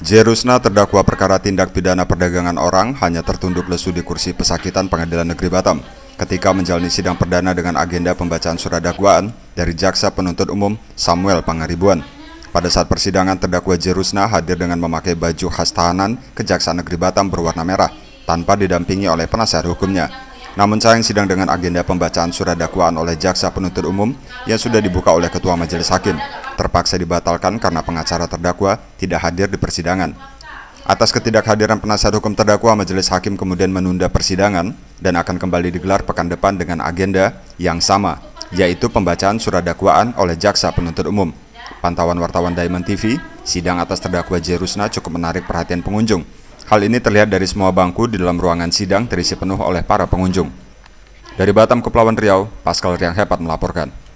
Jerusna terdakwa perkara tindak pidana perdagangan orang hanya tertunduk lesu di kursi pesakitan Pengadilan Negeri Batam ketika menjalani sidang perdana dengan agenda pembacaan surat dakwaan dari Jaksa Penuntut Umum Samuel Pangaribuan. Pada saat persidangan, terdakwa Jerusna hadir dengan memakai baju khas tahanan Kejaksaan Negeri Batam berwarna merah tanpa didampingi oleh penasihat hukumnya. Namun sayang sidang dengan agenda pembacaan surat dakwaan oleh jaksa penuntut umum yang sudah dibuka oleh ketua majelis hakim terpaksa dibatalkan karena pengacara terdakwa tidak hadir di persidangan. Atas ketidakhadiran penasihat hukum terdakwa, majelis hakim kemudian menunda persidangan dan akan kembali digelar pekan depan dengan agenda yang sama, yaitu pembacaan surat dakwaan oleh jaksa penuntut umum. Pantauan wartawan Diamond TV, sidang atas terdakwa Jerusna cukup menarik perhatian pengunjung Hal ini terlihat dari semua bangku di dalam ruangan sidang terisi penuh oleh para pengunjung. Dari Batam, Kepulauan Riau, Pascal Riang hebat melaporkan.